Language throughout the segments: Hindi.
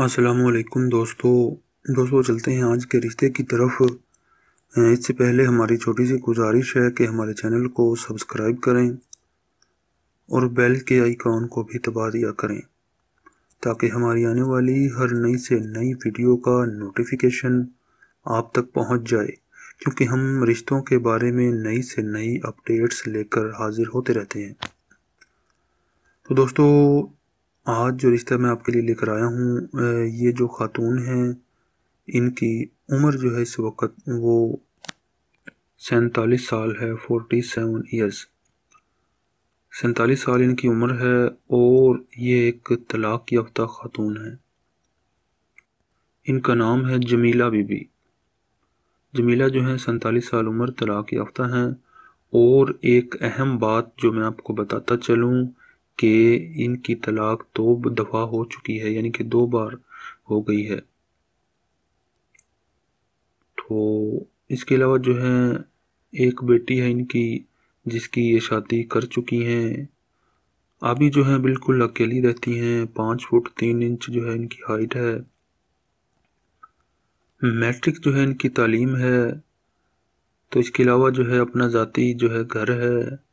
वालेकुम दोस्तों दोस्तों चलते हैं आज के रिश्ते की तरफ इससे पहले हमारी छोटी सी गुजारिश है कि हमारे चैनल को सब्सक्राइब करें और बेल के आइकॉन को भी दबा दिया करें ताकि हमारी आने वाली हर नई से नई वीडियो का नोटिफिकेशन आप तक पहुंच जाए क्योंकि हम रिश्तों के बारे में नई से नई अपडेट्स लेकर हाजिर होते रहते हैं तो दोस्तों आज जो रिश्ता मैं आपके लिए लेकर आया हूँ ये जो ख़ातून हैं इनकी उम्र जो है इस वक्त वो सैतालीस साल है फोर्टी सेवन ईयर्स सैतालीस साल इनकी उम्र है और ये एक तलाक़ याफ्ता ख़ातून है इनका नाम है जमीला बीबी जमीला जो है सैतालीस साल उम्र तलाक़ याफ्ता हैं और एक अहम बात जो मैं आपको बताता चलूँ कि इनकी तलाक दो दफ़ा हो चुकी है यानी कि दो बार हो गई है तो इसके अलावा जो है एक बेटी है इनकी जिसकी ये शादी कर चुकी हैं अभी जो है बिल्कुल अकेली रहती हैं पाँच फुट तीन इंच जो है इनकी हाइट है मैट्रिक जो है इनकी तालीम है तो इसके अलावा जो है अपना ज़ाती जो है घर है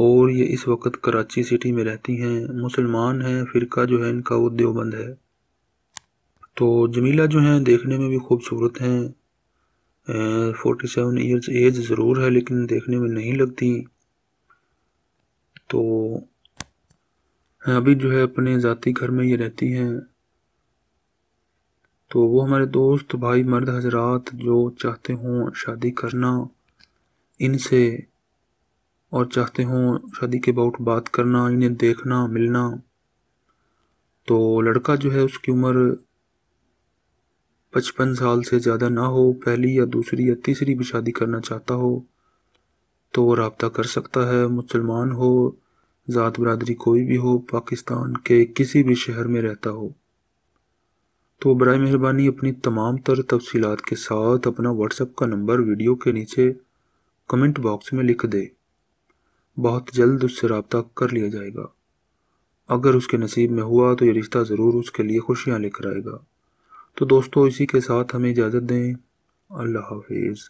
और ये इस वक्त कराची सिटी में रहती हैं मुसलमान हैं फ़िरका जो है इनका वो देवबंद है तो जमीला जो हैं देखने में भी खूबसूरत हैं फोर्टी सेवन ईयर्स एज ज़रूर है लेकिन देखने में नहीं लगती तो अभी जो है अपने ज़ाती घर में ये रहती हैं तो वो हमारे दोस्त भाई मर्द हजरात जो चाहते हों शादी करना इनसे और चाहते हों शादी के अबाउट बात करना इन्हें देखना मिलना तो लड़का जो है उसकी उम्र पचपन साल से ज़्यादा ना हो पहली या दूसरी या तीसरी भी शादी करना चाहता हो तो वो रबता कर सकता है मुसलमान हो ज़ात बरदरी कोई भी हो पाकिस्तान के किसी भी शहर में रहता हो तो बर मेहरबानी अपनी तमाम तर तफसीत के साथ अपना व्हाट्सएप का नंबर वीडियो के नीचे कमेंट बॉक्स में लिख दे बहुत जल्द उससे रबता कर लिया जाएगा अगर उसके नसीब में हुआ तो ये रिश्ता ज़रूर उसके लिए खुशियाँ लेकर आएगा तो दोस्तों इसी के साथ हमें इजाज़त दें अल्लाह हाफिज़